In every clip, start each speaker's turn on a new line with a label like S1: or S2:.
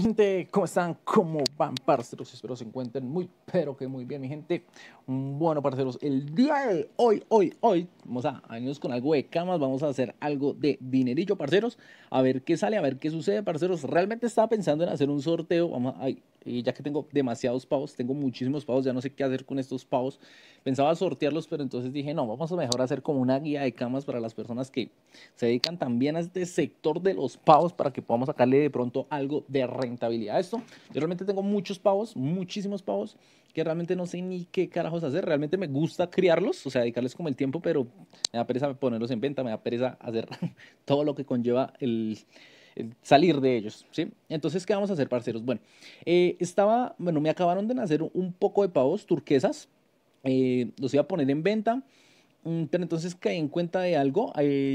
S1: gente? ¿Cómo están? ¿Cómo van, parceros? Espero se encuentren muy, pero que muy bien, mi gente. Bueno, parceros, el día de hoy, hoy, hoy, vamos a años con algo de camas, vamos a hacer algo de dinerillo, parceros. A ver qué sale, a ver qué sucede, parceros. Realmente estaba pensando en hacer un sorteo, vamos a, y ya que tengo demasiados pavos, tengo muchísimos pavos, ya no sé qué hacer con estos pavos. Pensaba sortearlos, pero entonces dije, no, vamos a mejor hacer como una guía de camas para las personas que se dedican también a este sector de los pavos para que podamos sacarle de pronto algo de rentabilidad a esto. Yo realmente tengo muchos pavos, muchísimos pavos, que realmente no sé ni qué carajos hacer. Realmente me gusta criarlos, o sea, dedicarles como el tiempo, pero me da pereza ponerlos en venta, me da pereza hacer todo lo que conlleva el eh, salir de ellos, ¿sí? Entonces, ¿qué vamos a hacer, parceros? Bueno, eh, estaba, bueno, me acabaron de nacer un poco de pavos turquesas, eh, los iba a poner en venta, mm, pero entonces caí en cuenta de algo,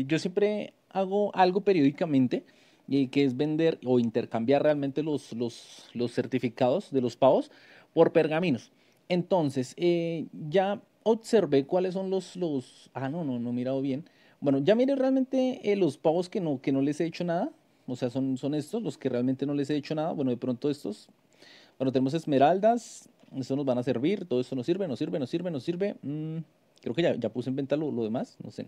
S1: yo siempre hago algo periódicamente, que es vender o intercambiar realmente los, los, los certificados de los pavos por pergaminos. Entonces, ya observé cuáles son los, los... Ah, no, no, no he mirado bien. Bueno, ya miré realmente los pavos que no, que no les he hecho nada. O sea, son, son estos los que realmente no les he hecho nada. Bueno, de pronto estos. Bueno, tenemos esmeraldas. Eso nos van a servir. Todo esto nos sirve, nos sirve, nos sirve, nos sirve. Mm, creo que ya, puse en venta lo, lo, demás. No sé.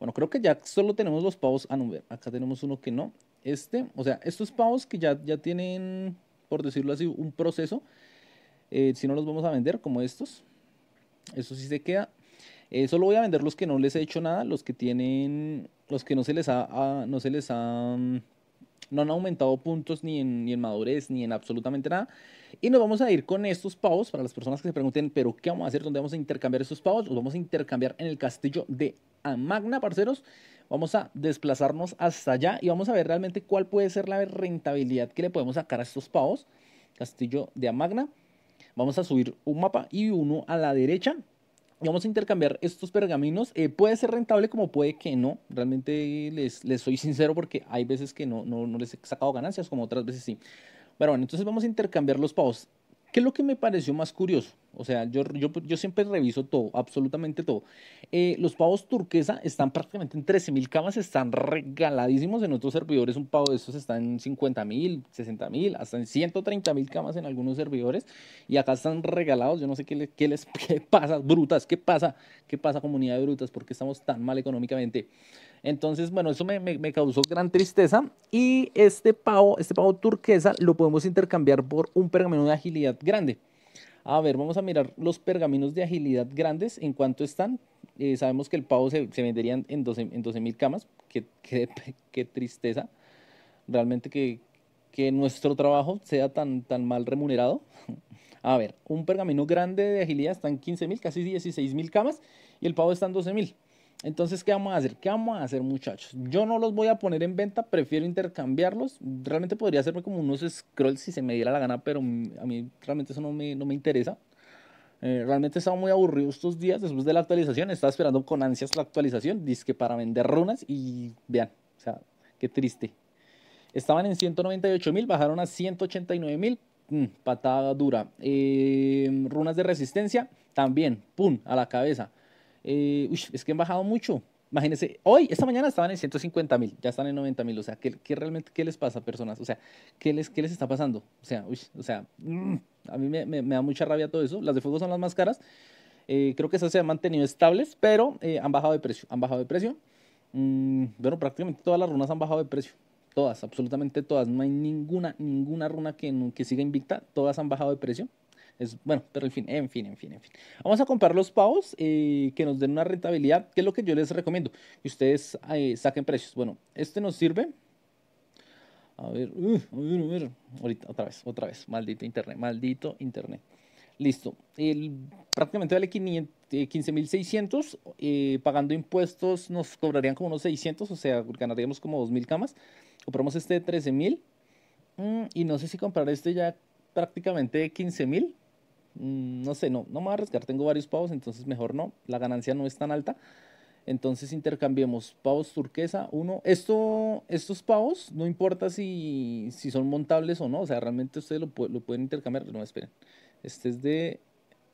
S1: Bueno, creo que ya solo tenemos los pavos. Ah, no, acá tenemos uno que no. Este, o sea, estos pavos que ya, ya tienen, por decirlo así, un proceso. Eh, si no los vamos a vender, como estos. Eso sí se queda. Eh, solo voy a vender los que no les he hecho nada, los que tienen, los que no se les ha, no se les ha mm, no han aumentado puntos ni en, ni madurez, ni en absolutamente nada. Y nos vamos a ir con estos pavos, para las personas que se pregunten, pero ¿qué vamos a hacer? ¿Dónde vamos a intercambiar estos pavos? Los vamos a intercambiar en el castillo de Amagna, parceros. Vamos a desplazarnos hasta allá y vamos a ver realmente cuál puede ser la rentabilidad que le podemos sacar a estos pavos. Castillo de Amagna. Vamos a subir un mapa y uno a la derecha vamos a intercambiar estos pergaminos. Eh, puede ser rentable como puede que no. Realmente les, les soy sincero porque hay veces que no, no, no les he sacado ganancias como otras veces sí. Pero bueno, entonces vamos a intercambiar los pavos. ¿Qué es lo que me pareció más curioso? O sea, yo, yo, siempre reviso todo, absolutamente todo. Eh, los pavos turquesa están prácticamente en 13.000 camas, están regaladísimos en otros servidores. Un pavo de estos está en 50.000, 60.000, hasta en 130.000 camas en algunos servidores. Y acá están regalados. Yo no sé qué, les, qué les qué pasa, brutas, qué pasa, qué pasa, comunidad de brutas, porque estamos tan mal económicamente. Entonces, bueno, eso me, causó gran tristeza. Y este pavo, este pavo turquesa, lo podemos intercambiar por un pergamino de agilidad grande. A ver, vamos a mirar los pergaminos de agilidad grandes, en cuánto están. Eh, sabemos que el pavo se, vendería en 12 camas. Qué, tristeza. Realmente que, nuestro trabajo sea tan, mal remunerado. A ver, un pergamino grande de agilidad está en 15 mil, casi 16,000 camas, y el pavo está en 12,000. Entonces, ¿qué vamos a hacer? ¿Qué vamos a hacer, muchachos? Yo no los voy a poner en venta, prefiero intercambiarlos. Realmente podría hacerme como unos scrolls si se me diera la gana, pero a mí realmente eso no me, interesa. Eh, realmente estaba muy aburrido estos días después de la actualización. Estaba esperando con ansias la actualización, Dice que para vender runas y vean, o sea, qué triste. Estaban en 198 mil, bajaron a 189 mil. Mm, patada dura. Eh, runas de resistencia, también, pum, a la cabeza. Eh, es que han bajado mucho. Imagínense, hoy, esta mañana estaban en 150 mil, ya están en 90 mil. O sea, ¿qué, realmente, ¿qué les pasa, personas? O sea, ¿qué les, qué les está pasando? O sea, o sea, mm, a mí me, da mucha rabia todo eso. Las de fuego son las más caras. Eh, creo que esas se han mantenido estables, pero eh, han bajado de precio. Han bajado de precio. Mm, bueno, prácticamente todas las runas han bajado de precio. Todas, absolutamente todas. No hay ninguna, ninguna runa que, que siga invicta. Todas han bajado de precio bueno, pero en fin, en fin, en fin, en fin. Vamos a comprar los pavos eh, que nos den una rentabilidad, que es lo que yo les recomiendo. Que ustedes eh, saquen precios. Bueno, este nos sirve. A ver, uh, a ver, a ver. Ahorita, otra vez, otra vez. Maldito internet, maldito internet. Listo. El, prácticamente vale 15.600. Eh, eh, pagando impuestos nos cobrarían como unos 600, o sea, ganaríamos como 2.000 camas. Compramos este de 13.000. Mm, y no sé si comprar este ya prácticamente de 15.000. Mm, no sé, no, no me voy a arriesgar, tengo varios pavos, entonces mejor no, la ganancia no es tan alta. Entonces intercambiemos pavos turquesa, uno. Esto, estos pavos, no importa si, si son montables o no, o sea, realmente ustedes lo, pueden intercambiar. No, esperen. Este es de.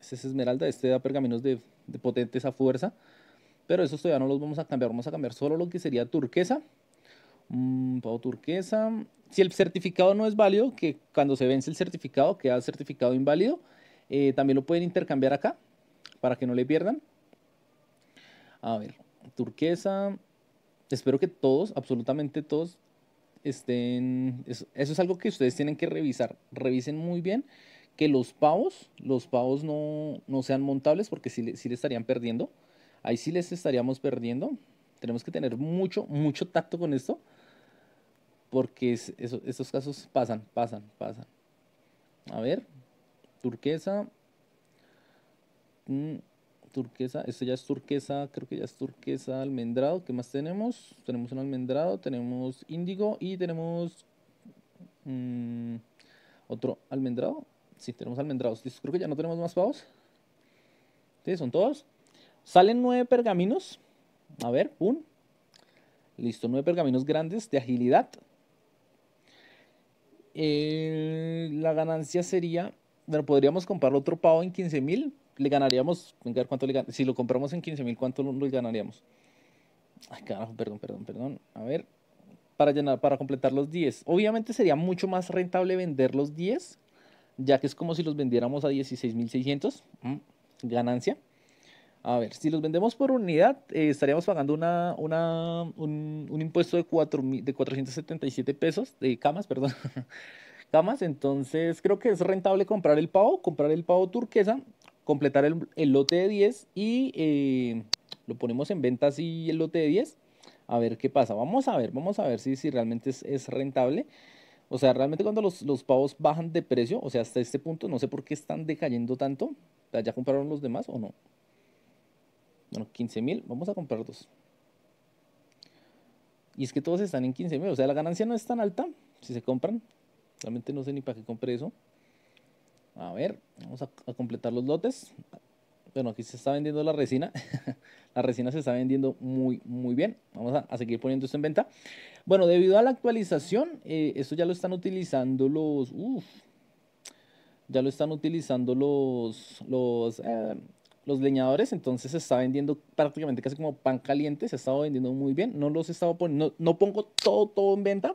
S1: Este esmeralda, este da pergaminos de, de potentes a fuerza. Pero esos todavía no los vamos a cambiar, vamos a cambiar solo lo que sería turquesa. Mm, pavo turquesa. Si el certificado no es válido, que cuando se vence el certificado queda certificado inválido eh, también lo pueden intercambiar acá para que no le pierdan. A ver, turquesa. Espero que todos, absolutamente todos, estén... Eso, es algo que ustedes tienen que revisar. Revisen muy bien que los pavos, los pavos no, sean montables porque si les le estarían perdiendo. Ahí sí les estaríamos perdiendo. Tenemos que tener mucho, mucho tacto con esto. Porque estos casos pasan, pasan, pasan. A ver, turquesa. Mm, turquesa, este ya es turquesa, creo que ya es turquesa almendrado. ¿Qué más tenemos? Tenemos un almendrado, tenemos índigo y tenemos mm, otro almendrado. Sí, tenemos almendrados. Listo, creo que ya no tenemos más pavos. Sí, son todos. Salen nueve pergaminos. A ver, un. Listo, nueve pergaminos grandes de agilidad. Eh, la ganancia sería bueno, podríamos comprar otro pavo en 15 mil. Le ganaríamos, venga, cuánto le gan Si lo compramos en 15 mil, ¿cuánto nos ganaríamos? Ay, carajo, perdón, perdón, perdón. A ver, para llenar, para completar los 10. Obviamente sería mucho más rentable vender los 10, ya que es como si los vendiéramos a 16.600. ganancia. A ver, si los vendemos por unidad, eh, estaríamos pagando una, una un, impuesto de, 4, de 477 pesos, de camas, perdón. Damas, Entonces creo que es rentable comprar el pavo, comprar el pavo turquesa, completar el, lote de 10 y eh, lo ponemos en venta así el lote de 10. A ver qué pasa. Vamos a ver, vamos a ver si, si realmente es, rentable. O sea, realmente cuando los, los, pavos bajan de precio, o sea, hasta este punto, no sé por qué están decayendo tanto. ¿ya compraron los demás o no? Bueno, 15 mil, vamos a comprar dos. Y es que todos están en 15 mil, o sea, la ganancia no es tan alta si se compran. Realmente no sé ni para qué compré eso. A ver, vamos a, completar los lotes. Bueno, aquí se está vendiendo la resina. la resina se está vendiendo muy, muy bien. Vamos a, seguir poniendo esto en venta. Bueno, debido a la actualización, eh, esto ya lo están utilizando los... ya lo están utilizando los, eh, los, leñadores, entonces se está vendiendo prácticamente casi como pan caliente, se ha estado vendiendo muy bien, no los he estado poniendo, no, pongo todo, todo en venta,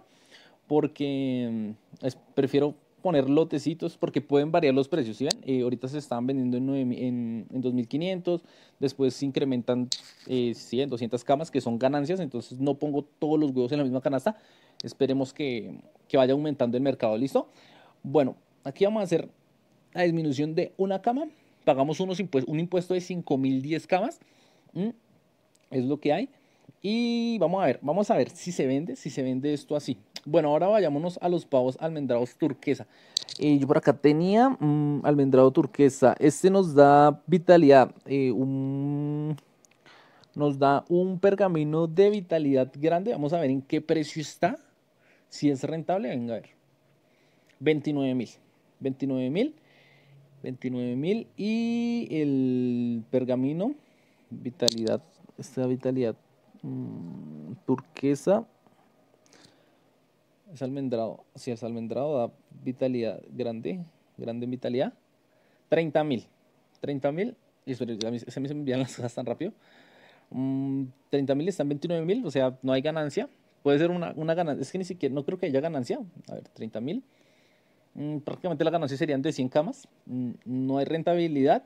S1: porque mm, prefiero poner lotecitos porque pueden variar los precios. ven? Eh, ahorita se están vendiendo en, 2.500, después se incrementan eh, 100, 200 camas que son ganancias, entonces no pongo todos los huevos en la misma canasta. Esperemos que, vaya aumentando el mercado, ¿listo? Bueno, aquí vamos a hacer la disminución de una cama. Pagamos un impuesto de 5.010 camas. Es lo que hay. Y vamos a ver, vamos a ver si se vende, si se vende esto así. Bueno, ahora vayámonos a los pavos almendrados turquesa. Eh, yo por acá tenía mm, almendrado turquesa. Este nos da vitalidad. Eh, nos da un pergamino de vitalidad grande. Vamos a ver en qué precio está. Si es rentable, venga a ver. 29,000. mil. 29,000. mil. mil. Y el pergamino. Vitalidad. Esta vitalidad mm, turquesa es almendrado. Si es almendrado, da vitalidad grande, grande en vitalidad. 30 mil. 30 mil. Y se me envían las cosas tan rápido. 30 mm, mil están 29 mil, o sea, no hay ganancia. Puede ser una, ganancia, es que ni siquiera, no creo que haya ganancia. A ver, 30 mil. Mm, prácticamente la ganancia serían de 100 camas. Mm, no hay rentabilidad.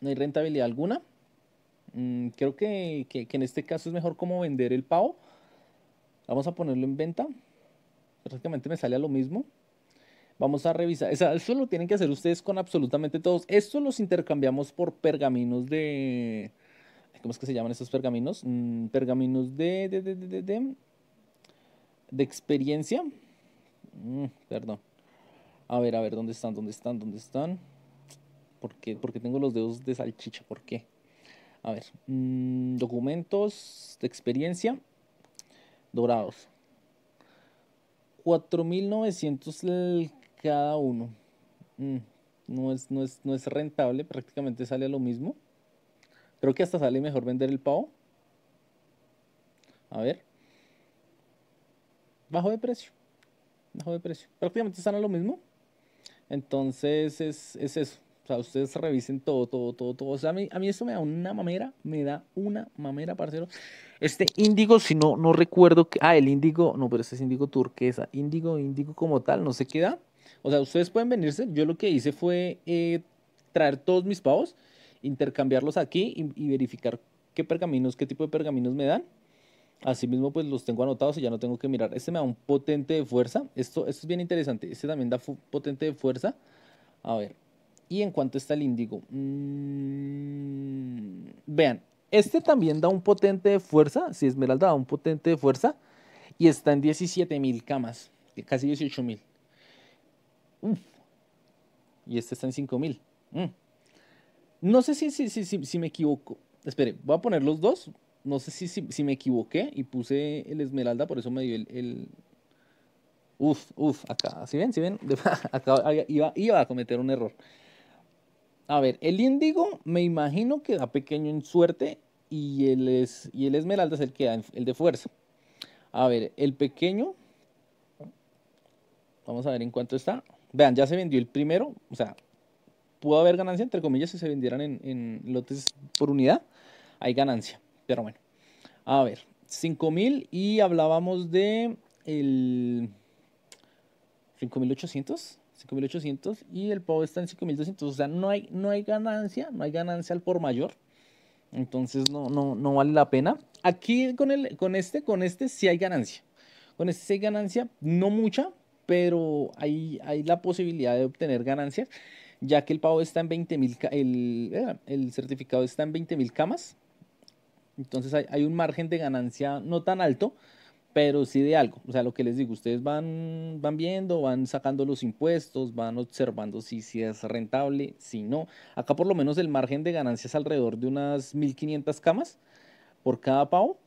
S1: No hay rentabilidad alguna. creo que, que en este caso es mejor como vender el pavo. Vamos a ponerlo en venta prácticamente me sale a lo mismo. Vamos a revisar. Eso lo tienen que hacer ustedes con absolutamente todos. Esto los intercambiamos por pergaminos de... ¿Cómo es que se llaman esos pergaminos? Mm, pergaminos de... de, experiencia. Mm, perdón. A ver, a ver, ¿dónde están? ¿Dónde están? ¿Dónde están? ¿Por qué? Porque tengo los dedos de salchicha. ¿Por qué? A ver, mm, documentos de experiencia dorados. 4.900 cada uno. Mm, no, es, no, es, no es rentable, prácticamente sale a lo mismo. Creo que hasta sale mejor vender el pavo. A ver. Bajo de precio. Bajo de precio. Prácticamente están a lo mismo. Entonces es, es eso sea, ustedes revisen todo, todo, todo, todo. O sea, a mí, a mí esto me da una mamera, me da una mamera, parcero. Este índigo, si no, no recuerdo que. Ah, el índigo, no, pero este es índigo turquesa. Índigo, índigo como tal, no sé qué da. O sea, ustedes pueden venirse. Yo lo que hice fue eh, traer todos mis pavos, intercambiarlos aquí y, verificar qué pergaminos, qué tipo de pergaminos me dan. Asimismo, pues los tengo anotados y ya no tengo que mirar. Este me da un potente de fuerza. Esto, esto es bien interesante. Este también da potente de fuerza. A ver, ¿Y en cuanto está el índigo? Mm, vean, este también da un potente de fuerza. Si Esmeralda da un potente de fuerza. Y está en 17.000 camas. Casi 18.000. Y este está en 5.000. Mm. No sé si, si, si, si, me equivoco. Espere, voy a poner los dos. No sé si, me equivoqué y puse el Esmeralda. Por eso me dio el... el... Uf, uf, acá. ¿Sí ven? si ven? acá iba, iba a cometer un error. A ver, el índigo me imagino que da pequeño en suerte y el, es, y el esmeralda es el que da el de fuerza. A ver, el pequeño. Vamos a ver en cuánto está. Vean, ya se vendió el primero. O sea, pudo haber ganancia, entre comillas, si se vendieran en, en lotes por unidad. Hay ganancia. Pero bueno. A ver, 5000 y hablábamos de el 5800. 5.800 y el pago está en 5.200. O sea, no hay, no hay ganancia, no hay ganancia al por mayor. Entonces no, no, no vale la pena. Aquí con, el, con este, con este sí hay ganancia. Con este sí hay ganancia, no mucha, pero hay, hay la posibilidad de obtener ganancias, ya que el pago está en 20.000, el, eh, el certificado está en 20.000 camas. Entonces hay, hay un margen de ganancia no tan alto, pero sí de algo. O sea, lo que les digo, ustedes van, van viendo, van sacando los impuestos, van observando si, si es rentable, si no. Acá por lo menos el margen de ganancia es alrededor de unas 1.500 camas por cada pavo.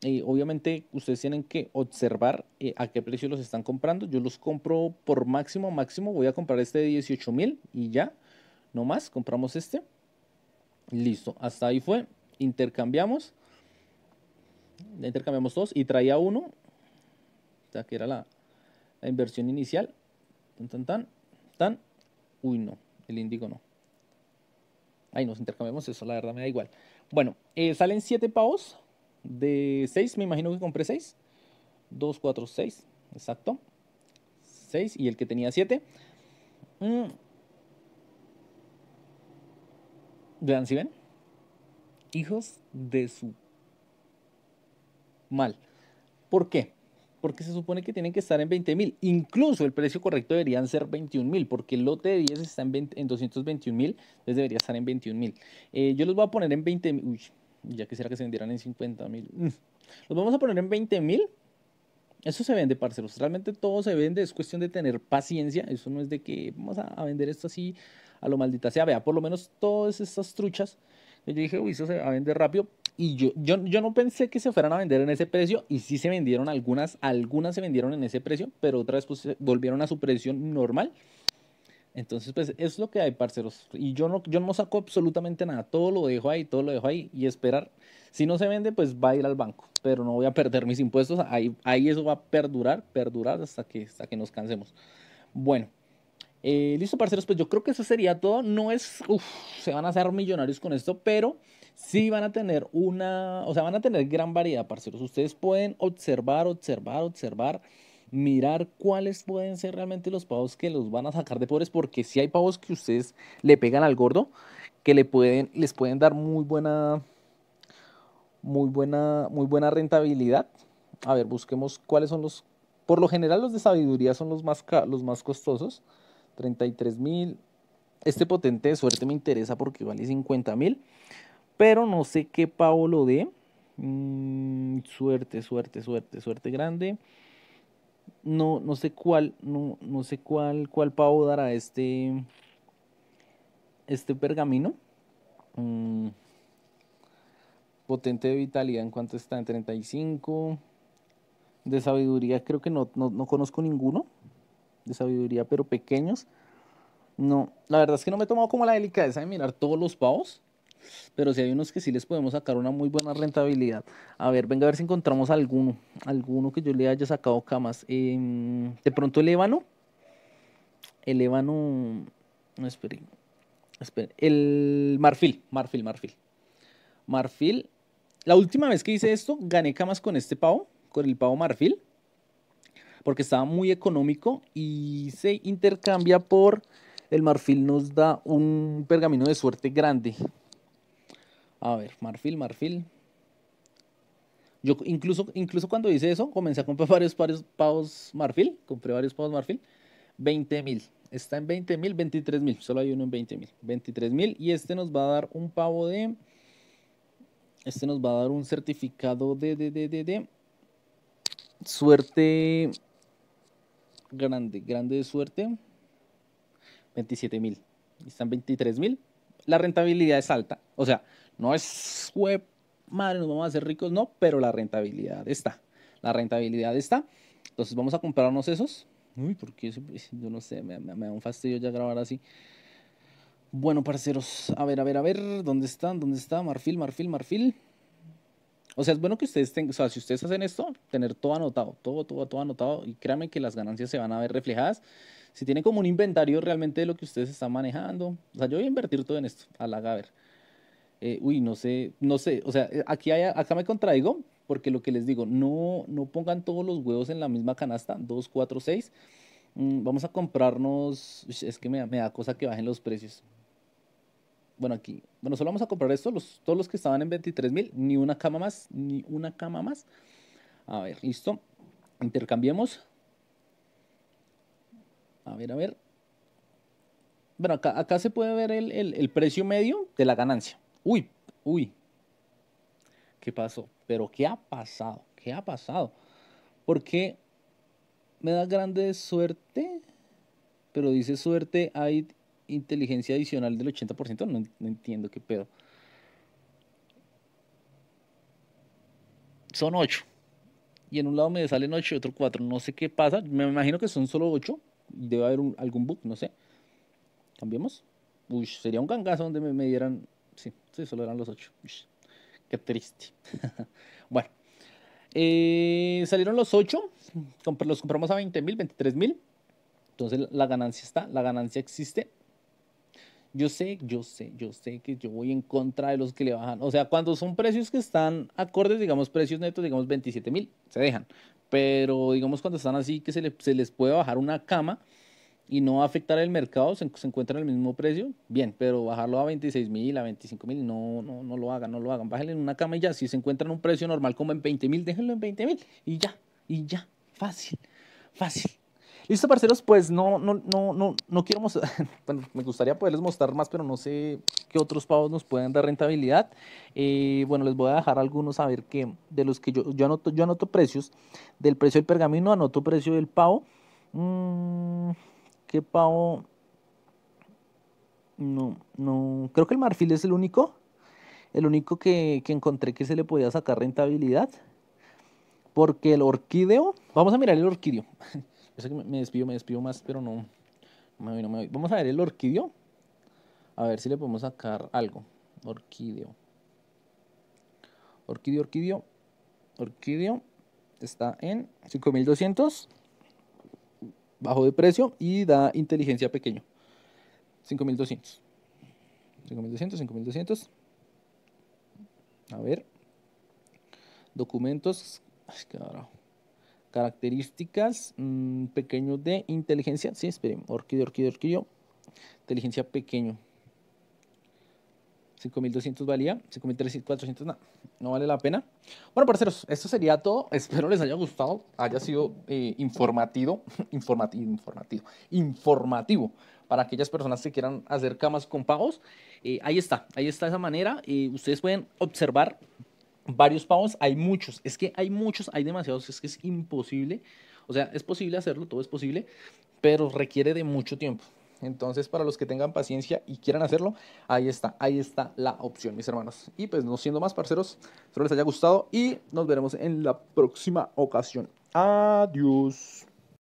S1: Y eh, obviamente ustedes tienen que observar eh, a qué precio los están comprando. Yo los compro por máximo, máximo. Voy a comprar este de mil y ya, no más, compramos este. Listo, hasta ahí fue. Intercambiamos intercambiamos dos y traía uno, o que era la, inversión inicial, tan, tan, tan, uy, no, el índigo no. Ahí nos intercambiamos eso, la verdad me da igual. Bueno, eh, salen siete pavos de seis me imagino que compré seis 2, 4, 6, exacto. 6 y el que tenía siete mm. Vean, si ven. Hijos de su mal. ¿Por qué? Porque se supone que tienen que estar en 20 mil. Incluso el precio correcto deberían ser 21 mil, porque el lote de 10 está en, 20, 221 mil, entonces debería estar en 21 mil. Eh, yo los voy a poner en 20 mil. Uy, ya quisiera que se vendieran en 50 mil. Mm. Los vamos a poner en 20 mil. Eso se vende, parceros. Realmente todo se vende. Es cuestión de tener paciencia. Eso no es de que vamos a, vender esto así a lo maldita sea. Vea, por lo menos todas estas truchas. Yo dije, uy, eso se va a vender rápido. Y yo, yo, yo no pensé que se fueran a vender en ese precio y sí se vendieron algunas, algunas se vendieron en ese precio, pero otra pues volvieron a su precio normal. Entonces, pues es lo que hay, parceros. Y yo no, yo no saco absolutamente nada. Todo lo dejo ahí, todo lo dejo ahí y esperar. Si no se vende, pues va a ir al banco. Pero no voy a perder mis impuestos. Ahí, ahí eso va a perdurar, perdurar hasta que, hasta que nos cansemos. Bueno. Eh, listo, parceros, pues yo creo que eso sería todo. No es, uff, se van a hacer millonarios con esto, pero sí van a tener una, o sea, van a tener gran variedad, parceros. Ustedes pueden observar, observar, observar, mirar cuáles pueden ser realmente los pavos que los van a sacar de pobres, porque si sí hay pavos que ustedes le pegan al gordo, que le pueden, les pueden dar muy buena, muy buena, muy buena rentabilidad. A ver, busquemos cuáles son los, por lo general los de sabiduría son los más, los más costosos, 33 mil. Este potente de suerte me interesa porque vale 50 mil. Pero no sé qué pavo lo dé. Mm, suerte, suerte, suerte, suerte grande. No, no sé cuál, no, no sé cuál, cuál pavo dará este, este pergamino. Mm. potente de vitalidad en cuanto está en 35. De sabiduría creo que no, conozco ninguno. De sabiduría, pero pequeños. No, la verdad es que no me he tomado como la delicadeza de mirar todos los pavos pero si hay unos que sí les podemos sacar una muy buena rentabilidad. A ver, venga a ver si encontramos alguno, alguno que yo le haya sacado camas. Em, de pronto el ébano, el ébano, no el marfil, marfil, marfil, marfil. La última vez que hice esto, gané camas con este pavo, con el pavo marfil, porque estaba muy económico y se intercambia por el marfil nos da un pergamino de suerte grande. A ver, marfil, marfil. Yo incluso, incluso cuando hice eso, comencé a comprar varios, pavos marfil. Compré varios pavos marfil. 20 mil. Está en 20 mil, 23 mil. Solo hay uno en 20 mil. 23 mil. Y este nos va a dar un pavo de... Este nos va a dar un certificado de... de, de, de, suerte grande, grande de suerte. 27 mil. Están 23 mil. La rentabilidad es alta. O sea, no es, web, madre, nos vamos a hacer ricos, no, pero la rentabilidad está. La rentabilidad está. Entonces vamos a comprarnos esos. Uy, porque pues, yo no sé, me, da un fastidio ya grabar así. Bueno, parceros, a ver, a ver, a ver, ¿dónde están? ¿Dónde está? Marfil, marfil, marfil. O sea, es bueno que ustedes tengan, o sea, si ustedes hacen esto, tener todo anotado, todo, todo, todo anotado, y créanme que las ganancias se van a ver reflejadas. Si tienen como un inventario realmente de lo que ustedes están manejando, o sea, yo voy a invertir todo en esto, a la eh, uy, no sé, no sé, o sea, eh, aquí acá me contraigo porque lo que les digo, no, no pongan todos los huevos en la misma canasta, 2, 4, 6. Vamos a comprarnos, es que me, da cosa que bajen los precios. Bueno, aquí, bueno, solo vamos a comprar esto, todos los que estaban en 23 mil, ni una cama más, ni una cama más. A ver, listo, intercambiemos. A ver, a ver. Bueno, acá, se puede ver el precio medio de la ganancia. Uy, uy. ¿Qué pasó? Pero ¿qué ha pasado? ¿Qué ha pasado? Porque me da grande suerte, pero dice suerte, hay inteligencia adicional del 80%. No, entiendo qué pedo. Son 8. Y en un lado me salen 8 y otro 4. No sé qué pasa. Me imagino que son solo 8. Debe haber algún bug, no sé. Cambiemos. Uy, sería un gangazo donde me dieran Sí, sí, solo eran los ocho. qué triste. bueno, eh, salieron los ocho, los compramos a 20 mil, 23 mil. Entonces la ganancia está, la ganancia existe. Yo sé, yo sé, yo sé que yo voy en contra de los que le bajan. O sea, cuando son precios que están acordes, digamos, precios netos, digamos, 27 mil, se dejan. Pero digamos, cuando están así, que se, se les puede bajar una cama, y no afectar el mercado, se, encuentran encuentra en el mismo precio, bien, pero bajarlo a 26 mil, a 25 mil, no, no, no lo hagan, no lo hagan, bájenle en una cama si se encuentran un precio normal como en 20 mil, déjenlo en 20 mil y ya, y ya, fácil, fácil. Listo, parceros, pues no, no, no, no, no quiero mostrar, bueno, me gustaría poderles mostrar más, pero no sé qué otros pavos nos pueden dar rentabilidad. Eh, bueno, les voy a dejar algunos a ver que de los que yo, yo anoto, yo anoto precios, del precio del pergamino anoto precio del pavo. Mmm que pavo. No, no. Creo que el marfil es el único. El único que, encontré que se le podía sacar rentabilidad. Porque el orquídeo. Vamos a mirar el orquídeo. Yo sé que me despido, me despido más, pero no. No Vamos a ver el orquídeo. A ver si le podemos sacar algo. Orquídeo. Orquídeo, orquídeo. Orquídeo. Está en 5200. Bajo de precio y da inteligencia pequeño. 5200. 5200, 5200. A ver. Documentos. Características. Mm, pequeño de inteligencia. Sí, esperen. Orquídeo, orquídeo, orquídeo. Inteligencia pequeño. 5.200 valía, 5.400 no, no vale la pena. Bueno, parceros, esto sería todo. Espero les haya gustado, haya sido eh, informativo, informativo, informativo, informativo para aquellas personas que quieran hacer camas con pagos. Eh, ahí está, ahí está esa manera. ustedes pueden observar varios pagos, hay muchos, es que hay muchos, hay demasiados, es que es imposible. O sea, es posible hacerlo, todo es posible, pero requiere de mucho tiempo. Entonces, para los que tengan paciencia y quieran hacerlo, ahí está, ahí está la opción, mis hermanos. Y pues, no siendo más, parceros, espero les haya gustado y nos veremos en la próxima ocasión. Adiós.